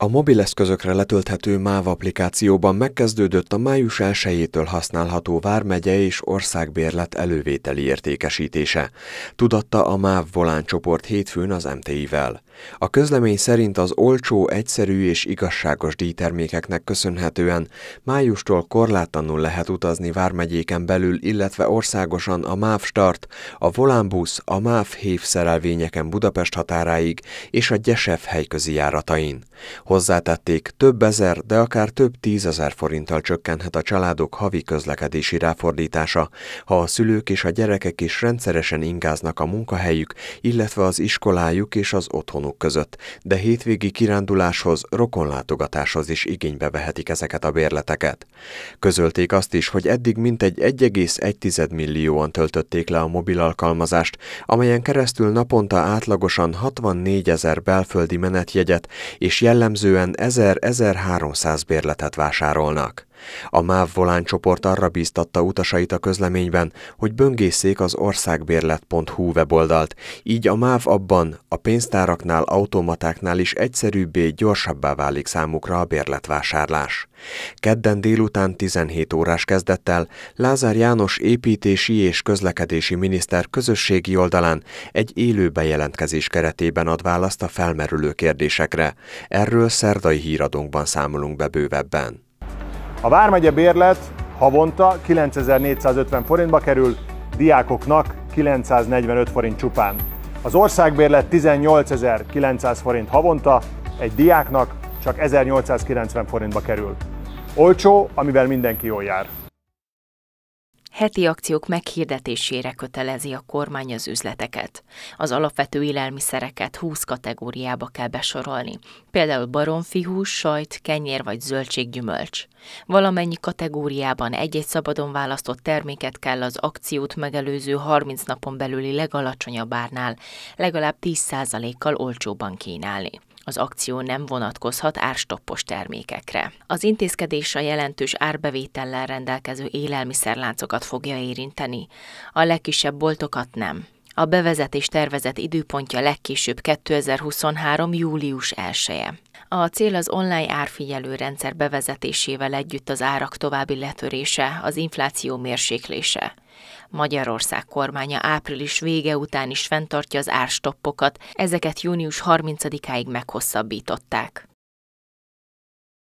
A mobileszközökre letölthető MÁV applikációban megkezdődött a május 1-től használható vármegye és országbérlet elővételi értékesítése. Tudatta a MÁV csoport hétfőn az MTI-vel. A közlemény szerint az olcsó, egyszerű és igazságos díjtermékeknek köszönhetően májustól korlátlanul lehet utazni vármegyéken belül, illetve országosan a MÁV Start, a Volánbusz, a MÁV Hév szerelvényeken Budapest határáig és a Gyesev helyközi járatain. Hozzátették, több ezer, de akár több tízezer forinttal csökkenhet a családok havi közlekedési ráfordítása, ha a szülők és a gyerekek is rendszeresen ingáznak a munkahelyük, illetve az iskolájuk és az otthonuk hasonlók között, de hétvégi kiránduláshoz, rokonlátogatáshoz is igénybe vehetik ezeket a bérleteket. Közölték azt is, hogy eddig mintegy 1,1 millióan töltötték le a mobil alkalmazást, amelyen keresztül naponta átlagosan 64 ezer belföldi menetjegyet és jellemzően 1000-1300 bérletet vásárolnak. A MÁV Volán csoport arra bíztatta utasait a közleményben, hogy böngészék az országbérlet.hu weboldalt, így a MÁV abban, a pénztáraknál bankoknál, automatáknál is egyszerűbbé, gyorsabbá válik számukra a bérletvásárlás. Kedden délután 17 órás kezdettel Lázár János építési és közlekedési miniszter közösségi oldalán egy élő bejelentkezés keretében ad választ a felmerülő kérdésekre. Erről szerdai híradónkban számolunk be bővebben. A Vármegye bérlet havonta 9450 forintba kerül, diákoknak 945 forint csupán. Az országbérlet 18.900 forint havonta, egy diáknak csak 1890 forintba kerül. Olcsó, amivel mindenki jól jár heti akciók meghirdetésére kötelezi a kormány az üzleteket. Az alapvető élelmiszereket 20 kategóriába kell besorolni, például hús, sajt, kenyér vagy zöldséggyümölcs. Valamennyi kategóriában egy-egy szabadon választott terméket kell az akciót megelőző 30 napon belüli legalacsonyabb árnál legalább 10%-kal olcsóban kínálni. Az akció nem vonatkozhat árstoppos termékekre. Az intézkedés a jelentős árbevétellel rendelkező élelmiszerláncokat fogja érinteni, a legkisebb boltokat nem. A bevezetés tervezett időpontja legkésőbb 2023. július 1 -e. A cél az online árfigyelő rendszer bevezetésével együtt az árak további letörése, az infláció mérséklése. Magyarország kormánya április vége után is fenntartja az árstoppokat, ezeket június 30-áig meghosszabbították.